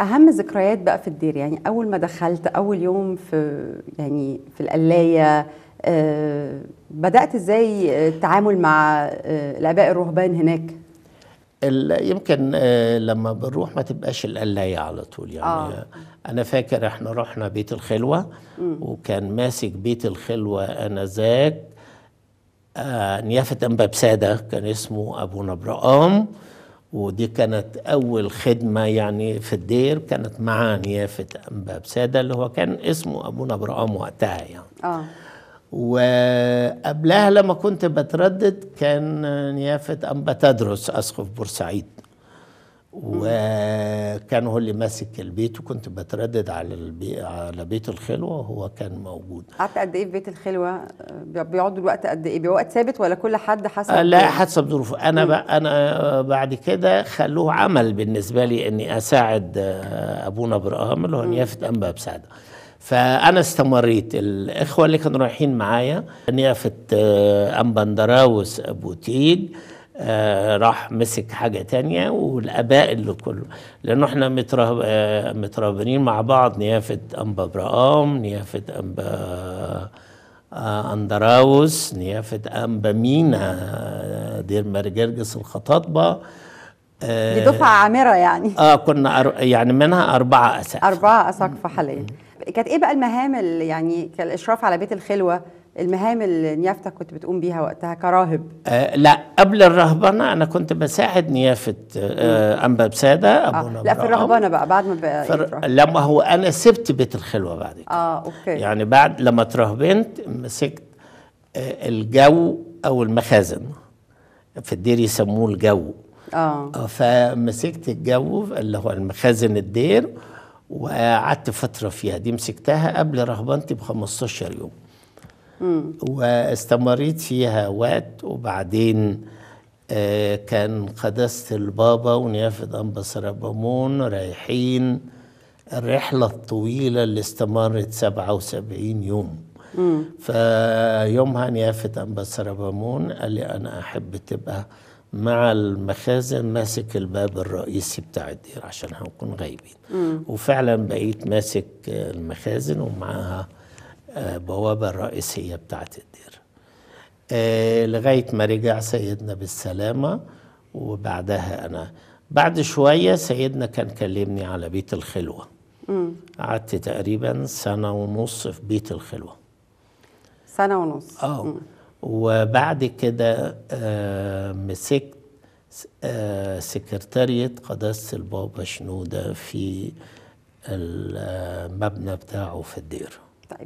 اهم ذكريات بقى في الدير يعني اول ما دخلت اول يوم في يعني في القلايه أه بدات ازاي آه، التعامل مع أه الاباء الرهبان هناك يمكن أه لما بنروح ما تبقاش القلايه على طول يعني آه. انا فاكر احنا رحنا بيت الخلوه م. وكان ماسك بيت الخلوه انا ذاك آه، نيافه باب ساده كان اسمه ابو نبرقام ودي كانت أول خدمة يعني في الدير كانت مع نيافة أنباب سادة اللي هو كان اسمه أبونا برقام وقتها يعني آه. وقبلها لما كنت بتردد كان نيافة أمبا تدرس أسقف بورسعيد وكان هو اللي ماسك البيت وكنت بتردد على البي... على بيت الخلوه وهو كان موجود قعدت قد ايه في بيت الخلوه بيقعدوا الوقت قد ايه بوقت ثابت ولا كل حد حسب آه، لا حسب ظروفه انا ب... انا بعد كده خلوه عمل بالنسبه لي اني اساعد آه، ابونا ابراهام اللي هو نيافه انبا بسعده فانا استمريت الاخوه اللي كانوا رايحين معايا نيافه آه، انبا ابو تيج آه، راح مسك حاجة تانية والآباء اللي كله لأنه احنا آه، مترابنين مع بعض نيافة أنبا برام نيافة أنبا آه، أندراوس نيافة أنبا مينا دير مرجرجس الخطاطبة دي دفعة عامرة يعني اه كنا يعني منها أربعة أساقفة أربعة أساقفة حاليا كانت إيه بقى المهام اللي يعني كالإشراف على بيت الخلوة المهام اللي نيافتك كنت بتقوم بيها وقتها كراهب آه لا قبل الرهبنه انا كنت بساعد نيافه آه انبا بساده آه، ابونا آه لا في الرهبنه بقى بعد ما بقى لما هو انا سبت بيت الخلوه بعد كده اه اوكي يعني بعد لما اترهبنت مسكت آه الجو او المخازن في الدير يسموه الجو اه, آه، فمسكت الجو اللي هو المخازن الدير وقعدت فتره فيها دي مسكتها قبل رهبنتي ب 15 يوم واستمريت فيها وقت وبعدين آه كان قداسة البابا ونيافة أنبس ربامون رايحين الرحلة الطويلة اللي استمرت 77 يوم فيومها نيافة أنبس ربامون قال لي أنا أحب تبقى مع المخازن ماسك الباب الرئيسي بتاع الدير عشان هنكون غايبين وفعلا بقيت ماسك المخازن ومعاها البوابة الرئيسية بتاعت الدير آه، لغاية ما رجع سيدنا بالسلامة وبعدها أنا بعد شوية سيدنا كان كلمني على بيت الخلوة قعدت تقريبا سنة ونص في بيت الخلوة سنة ونص اه وبعد كده آه، مسكت آه، سكرتارية قداسة البابا شنودة في المبنى بتاعه في الدير طيب